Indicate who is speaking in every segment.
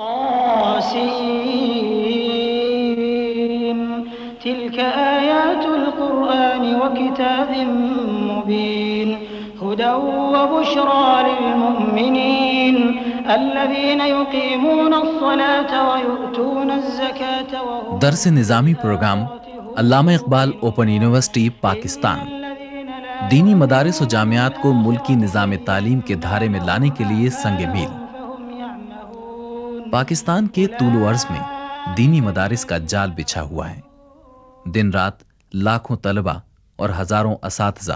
Speaker 1: طاسين تلك آيات القرآن وكتاب مبين هدى وبشرى للمؤمنين الذين يقيمون الصلاة ويؤتون الزكاة وهم درس نظامی پروگرام علامہ اقبال اوپن university Pakistan दीनी मदारस और जामियात को मुल्की निज़ाम तालीम के धारे में लाने के लिए संग मील पाकिस्तान के तुलु अर्ज में दीनी मदारिस का जाल बिछा हुआ है दिन रात लाखों तलबा और हज़ारों इस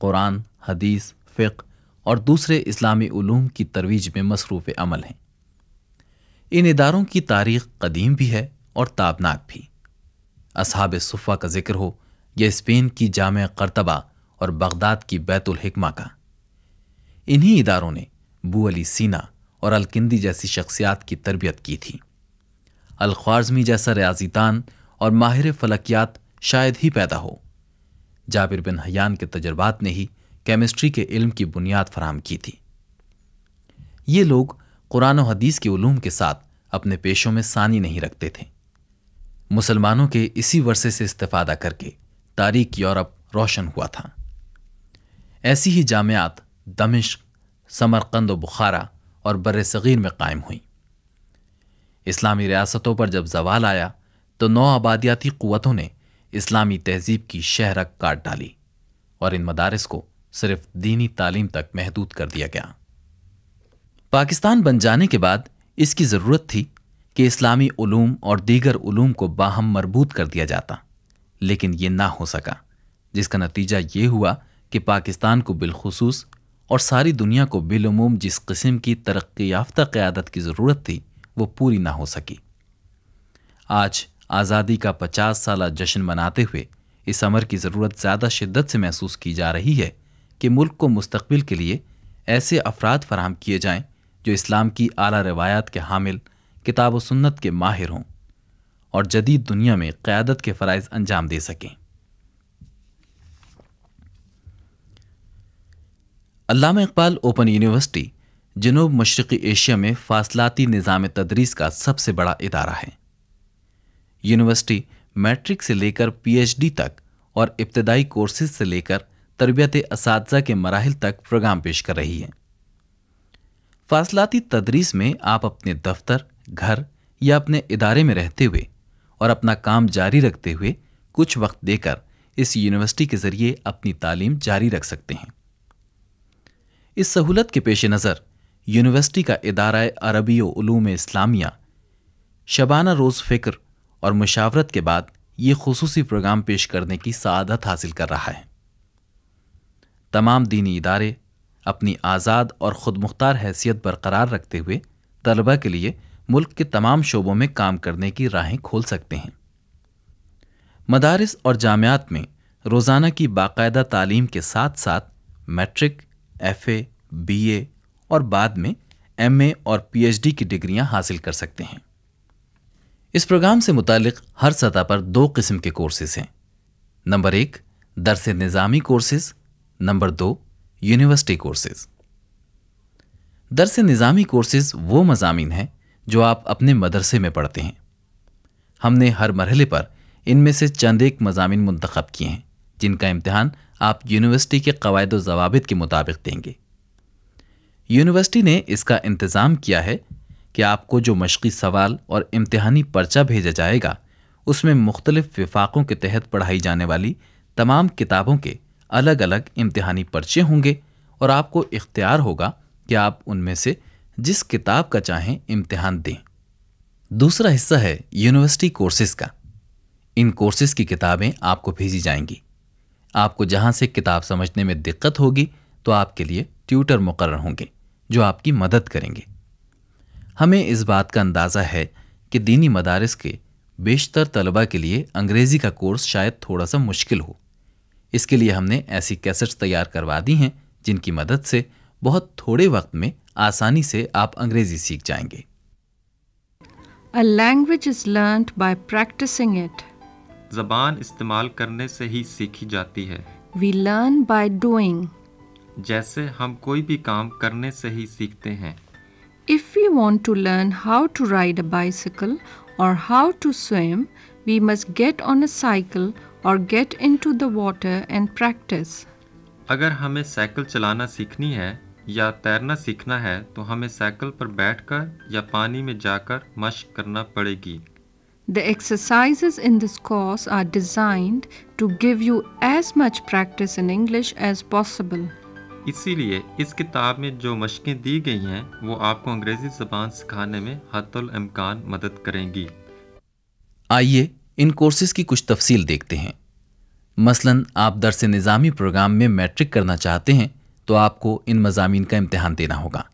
Speaker 1: कुरान हदीस फ़िक और दूसरे इस्लामी उलूम की तरवीज में मसरूफ़ अमल हैं इन इदारों की तारीख कदीम भी है और ताबनाक भी असहाब सुफ़ा का जिक्र हो यह स्पेन की जाम करतबा और बगदाद की बैतुलहकमा का इन्हीं इदारों ने बू अली सीना और अलकिंदी जैसी शख्सियात की तरबियत की थी अलख्वारजमी जैसा रियाजीतान और माहिर फलकियात शायद ही पैदा हो जाबिर बिन हयान के तजर्बात ने ही केमिस्ट्री के इल्म की बुनियाद फराहम की थी ये लोग कुरान और हदीस के ूम के साथ अपने पेशों में सानी नहीं रखते थे मुसलमानों के इसी वर्षे से इस्तेफादा करके तारीख यूरोप रोशन हुआ था ऐसी ही जामियात दमिश्क समरकंद बुखारा और बर सग़ीर में कायम हुई इस्लामी रियासतों पर जब जवाल आया तो नौ आबादियाती क़वतों ने इस्लामी तहजीब की शहरक काट डाली और इन मदारस को सिर्फ दीनी तालीम तक महदूद कर दिया गया पाकिस्तान बन जाने के बाद इसकी ज़रूरत थी कि इस्लामी ूम और दीगर ूम को बाहम मरबूत कर दिया जाता लेकिन ये ना हो सका जिसका नतीजा ये हुआ कि पाकिस्तान को बिलखसूस और सारी दुनिया को बिलुमूम जिस किस्म की तरक्की याफ्ता क़्यादत की ज़रूरत थी वो पूरी ना हो सकी आज आज़ादी का पचास साल जश्न मनाते हुए इस अमर की ज़रूरत ज़्यादा शिद्दत से महसूस की जा रही है कि मुल्क को मुस्तबिल के लिए ऐसे अफराद फराहम किए जाएं जो इस्लाम की आला रवायात के हामिल किताब सुन्नत के माहिर हों और जदीद दुनिया में क़्यादत के फ़रज़ अंजाम दे सकें अलामा इकबाल ओपन यूनिवर्सिटी जनूब मशरक़ी एशिया में फासलाती निज़ाम तदरीस का सबसे बड़ा इदारा है यूनिवर्सिटी मैट्रिक से लेकर पीएचडी तक और इब्तदाई कोर्सेज से लेकर तरबियत इस के मराहल तक प्रोग्राम पेश कर रही है फासलाती तदरीस में आप अपने दफ्तर घर या अपने इदारे में रहते हुए और अपना काम जारी रखते हुए कुछ वक्त देकर इस यूनिवर्सिटी के ज़रिए अपनी तालीम जारी रख सकते हैं इस सहूलत के पेश नज़र यूनिवर्सिटी का इदारा अरबी ूम इस्लामिया शबाना रोज़ फ़िक्र और मशावरत के बाद ये खसूस प्रोग्राम पेश करने की सदत हासिल कर रहा है तमाम दीनी इदारे अपनी आज़ाद और ख़ुद मुख्तार हैसियत बरकरार रखते हुए तलबा के लिए मुल्क के तमाम शोबों में काम करने की राहें खोल सकते हैं मदारस और जामियात में रोज़ाना की बाकायदा तालीम के साथ साथ matric F A B A और बाद में एम ए और पी एच डी की डिग्रियां हासिल कर सकते हैं इस प्रोग्राम से मुतल हर सतह पर दो किस्म के कोर्सेज हैं नंबर एक दरस निज़ामी कोर्सेज नंबर दो university courses Dars Nizami courses वो मजामी हैं जो आप अपने मदरसे में पढ़ते हैं हमने हर मरहले पर इनमें से चंद एक मजामी मंतखब किए हैं जिनका इम्तहान आप यूनिवर्सिटी के कवायद जवाबित के मुताबिक देंगे यूनिवर्सिटी ने इसका इंतज़ाम किया है कि आपको जो मशक़ी सवाल और इम्तहानी पर्चा भेजा जाएगा उसमें मुख्तलिफ विफाक़ों के तहत पढ़ाई जाने वाली तमाम किताबों के अलग अलग इम्तहानी पर्चे होंगे और आपको इख्तियार होगा कि आप उनमें से जिस किताब का चाहें इम्तहान दें दूसरा हिस्सा है यूनिवर्सिटी कोर्सेज़ का इन कोर्सेज़ की किताबें आपको भेजी जाएंगी आपको जहाँ से किताब समझने में दिक्कत होगी तो आपके लिए ट्यूटर मुकर होंगे जो आपकी मदद करेंगे हमें इस बात का अंदाज़ा है कि दीनी मदारस के बेशतर तलबा के लिए अंग्रेज़ी का कोर्स शायद थोड़ा सा मुश्किल हो इसके लिए हमने ऐसी कैसेट्स तैयार करवा दी हैं जिनकी मदद से बहुत थोड़े वक्त में आसानी से आप अंग्रेज़ी सीख जाएंगे A language is learned by practicing it. जबान इस्तेमाल करने से ही सीखी जाती है वी लर्न बाय डूइंग जैसे हम कोई भी काम करने से ही सीखते हैं if we want to learn how to ride a bicycle और how to swim we must get on a cycle और get into the water and practice अगर हमें साइकिल चलाना सीखनी है या तैरना सीखना है तो हमें साइकिल पर बैठकर या पानी में जाकर मश्क करना पड़ेगी The exercises in this course are designed to give you as much practice in English as possible. इसीलिए इस किताब में जो मशकें दी गई हैं वो आपको अंग्रेज़ी ज़बान सिखाने में हतुल हतुलमकान मदद करेंगी आइए इन कोर्सेज़ की कुछ तफसील देखते हैं मसलन आप दरस निज़ामी प्रोग्राम में मैट्रिक करना चाहते हैं तो आपको इन मजामी का इम्तहान देना होगा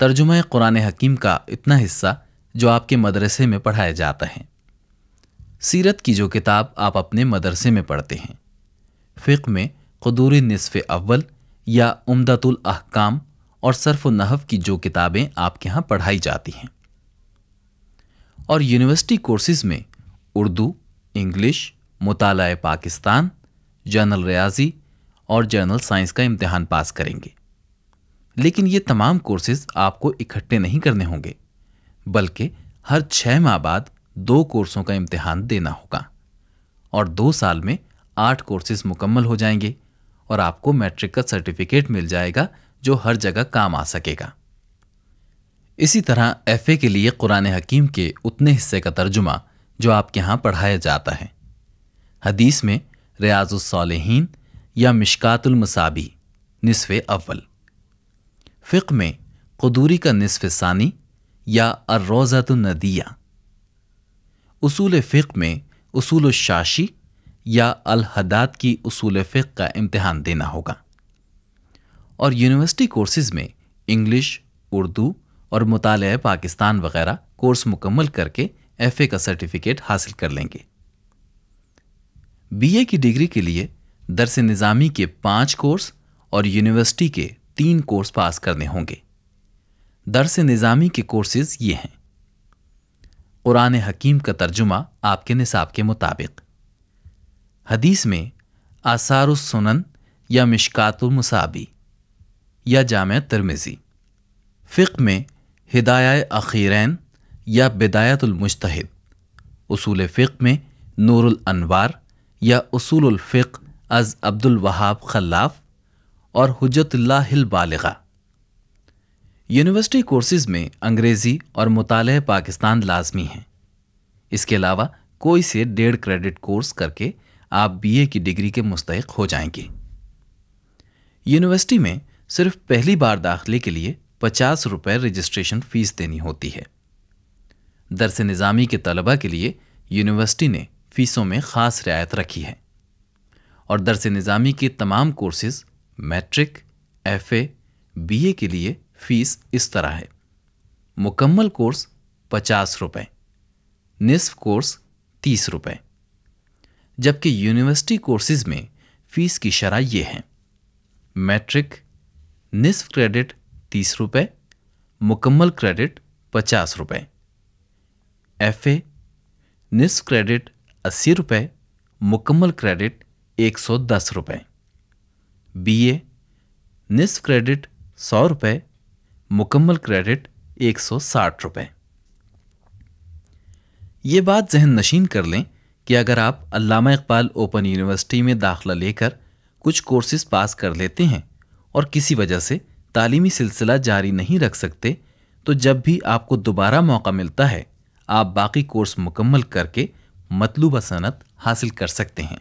Speaker 1: तर्जुमा कुरान हकीम का इतना हिस्सा जो आपके मदरसे में पढ़ाए जाते हैं सीरत की जो किताब आप अपने मदरसे में पढ़ते हैं फ़िक में कदूर नसफ़ अव्वल या उमदतुल अहकाम और सरफ नहव की जो किताबें आपके यहाँ पढ़ाई जाती हैं और यूनिवर्सिटी कोर्सेज में उर्दू इंग्लिश मुताल पाकिस्तान जर्नल रियाजी और जर्नल साइंस का इम्तहान पास करेंगे लेकिन ये तमाम कोर्सेज आपको इकट्ठे नहीं करने होंगे बल्कि हर छह माह बाद दो कोर्सों का इम्तिहान देना होगा और दो साल में आठ कोर्सेज मुकम्मल हो जाएंगे और आपको मैट्रिक का सर्टिफिकेट मिल जाएगा जो हर जगह काम आ सकेगा इसी तरह एफ़ के लिए कुरान हकीम के उतने हिस्से का तर्जुमा जो आपके यहाँ पढ़ाया जाता है हदीस में रियाजुलसालहीन या मिशकातुलमसाबी निसफ़ अव्वल फ़िक में कदूरी का नसफ सानी या अर्रोज़त नदिया उसूल फ़िक में उसूल शाशी या अलहदात की उसूल फ़िक का इम्तहान देना होगा और यूनिवर्सिटी कोर्सेज़ में इंग्लिश उर्दू और मुताल पाकिस्तान वगैरह कोर्स मुकम्मल करके एफ का सर्टिफिकेट हासिल कर लेंगे बीए की डिग्री के लिए दरस निज़ामी के पाँच कोर्स और यूनिवर्सिटी के तीन कोर्स पास करने होंगे दरस निज़ामी के कोर्सेज़ ये हैं क़ुरान हकीम का तर्जुमा आपके निसाब के मुताबिक हदीस में आसार सुनन या मुसाबी या जाम तरमिज़ी फ़िक में हिदाय अखीरैन या मुश्तहिद उसूल फ़िक में नूरुल अनवार या उसूल फ़िक अज़ अब्दुल वहाब खलाफ और हजतुल्लाह बालगा यूनिवर्सिटी कोर्सेज में अंग्रेज़ी और मुताल पाकिस्तान लाजमी हैं इसके अलावा कोई से डेढ़ क्रेडिट कोर्स करके आप बीए की डिग्री के मुस्तक हो जाएंगे यूनिवर्सिटी में सिर्फ पहली बार दाखिले के लिए पचास रुपये रजिस्ट्रेशन फ़ीस देनी होती है दरस निज़ामी के तलबा के लिए यूनिवर्सिटी ने फ़ीसों में ख़ास रियायत रखी है और दरस निज़ामी के तमाम courses matric F A, B A के लिए फीस इस तरह है मुकम्मल कोर्स पचास रुपये निसफ कोर्स तीस रुपये जबकि यूनिवर्सिटी कोर्सेज में फ़ीस की शरह ये हैं मैट्रिक निसफ क्रेडिट तीस रुपये मुकम्मल क्रेडिट पचास रुपये एफ ए निसफ क्रेडिट अस्सी रुपये मुकम्मल क्रेडिट एक सौ दस रुपये बी ए निसफ क्रेडिट सौ रुपये मुकम्मल क्रेडिट एक सौ साठ रुपए ये बात जहन नशीन कर लें कि अगर आप अल्लामा इकबाल ओपन यूनिवर्सिटी में दाखला लेकर कुछ कोर्सेज पास कर लेते हैं और किसी वजह से तालीमी सिलसिला जारी नहीं रख सकते तो जब भी आपको दोबारा मौका मिलता है आप बाकी कोर्स मुकम्मल करके मतलूबा सनत हासिल कर सकते हैं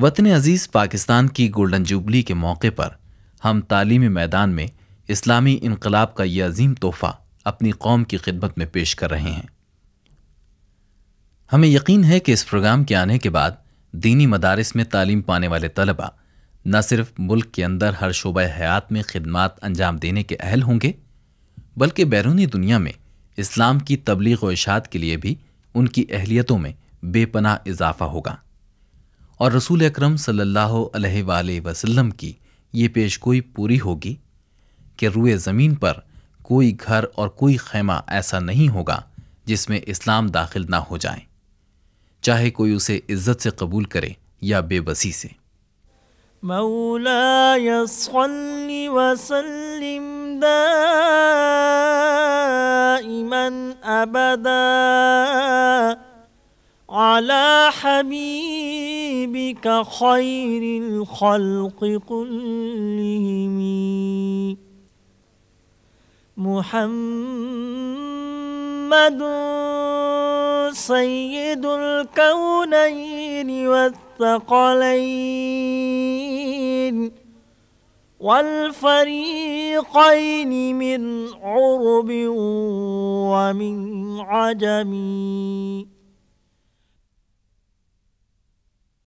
Speaker 1: वतन अजीज़ पाकिस्तान की गोल्डन जुबली के मौके पर हम तालीमी मैदान में इस्लामी इनकलाब का यह अजीम तोहफ़ा अपनी कौम की खिदमत में पेश कर रहे हैं हमें यकीन है कि इस प्रोग्राम के आने के बाद दीनी मदारस में तालीम पाने वाले तलबा न सिर्फ मुल्क के अंदर हर शोब हयात में खदमात अंजाम देने के अहल होंगे बल्कि बैरूनी दुनिया में इस्लाम की तबलीग व इशात के लिए भी उनकी अहलियतों में बेपनाह इजाफा होगा और रसूल अक्रम सल्ला अलैहि की ये पेशगोई पूरी होगी कि रुए ज़मीन पर कोई घर और कोई खैमा ऐसा नहीं होगा जिसमें इस्लाम दाखिल ना हो जाए चाहे कोई उसे इज्जत से कबूल करे या बेबसी से मौलाया अबदा بك خير الخلق كلهم محمد سيد الكونين والثقلين والفريقين من عرب ومن عجمين